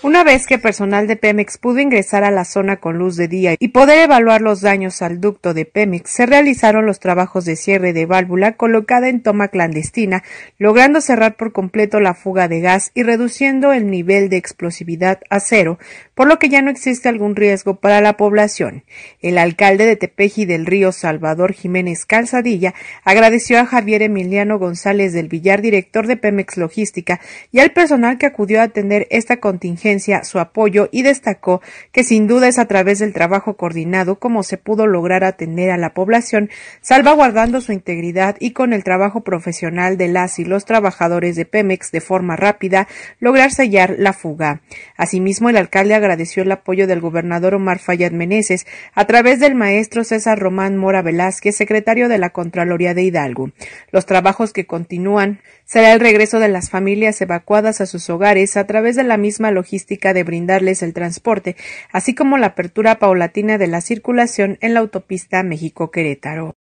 Una vez que personal de Pemex pudo ingresar a la zona con luz de día y poder evaluar los daños al ducto de Pemex, se realizaron los trabajos de cierre de válvula colocada en toma clandestina, logrando cerrar por completo la fuga de gas y reduciendo el nivel de explosividad a cero, por lo que ya no existe algún riesgo para la población. El alcalde de Tepeji del Río Salvador Jiménez Calzadilla agradeció a Javier Emiliano González del Villar, director de Pemex Logística, y al personal que acudió a atender esta contingencia su apoyo y destacó que sin duda es a través del trabajo coordinado como se pudo lograr atender a la población, salvaguardando su integridad y con el trabajo profesional de las y los trabajadores de Pemex de forma rápida, lograr sellar la fuga. Asimismo, el alcalde agradeció el apoyo del gobernador Omar Fayad Meneses a través del maestro César Román Mora Velázquez, secretario de la Contraloría de Hidalgo. Los trabajos que continúan será el regreso de las familias evacuadas a sus hogares a través de la misma logística de brindarles el transporte, así como la apertura paulatina de la circulación en la autopista México-Querétaro.